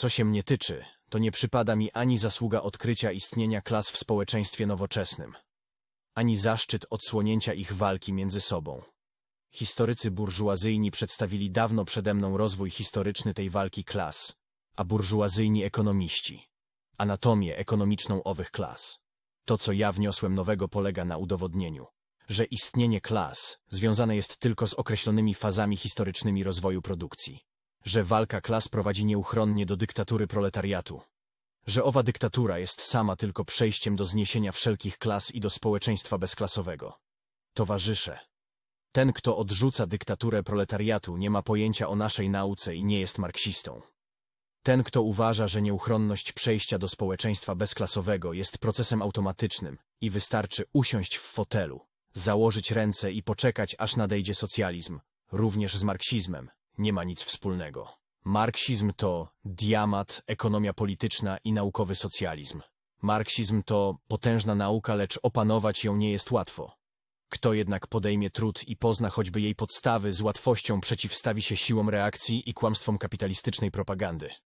Co się mnie tyczy, to nie przypada mi ani zasługa odkrycia istnienia klas w społeczeństwie nowoczesnym, ani zaszczyt odsłonięcia ich walki między sobą. Historycy burżuazyjni przedstawili dawno przede mną rozwój historyczny tej walki klas, a burżuazyjni ekonomiści – anatomię ekonomiczną owych klas. To, co ja wniosłem nowego, polega na udowodnieniu, że istnienie klas związane jest tylko z określonymi fazami historycznymi rozwoju produkcji że walka klas prowadzi nieuchronnie do dyktatury proletariatu, że owa dyktatura jest sama tylko przejściem do zniesienia wszelkich klas i do społeczeństwa bezklasowego. Towarzysze, ten, kto odrzuca dyktaturę proletariatu, nie ma pojęcia o naszej nauce i nie jest marksistą. Ten, kto uważa, że nieuchronność przejścia do społeczeństwa bezklasowego jest procesem automatycznym i wystarczy usiąść w fotelu, założyć ręce i poczekać, aż nadejdzie socjalizm, również z marksizmem, nie ma nic wspólnego. Marksizm to diamat, ekonomia polityczna i naukowy socjalizm. Marksizm to potężna nauka, lecz opanować ją nie jest łatwo. Kto jednak podejmie trud i pozna choćby jej podstawy, z łatwością przeciwstawi się siłom reakcji i kłamstwom kapitalistycznej propagandy.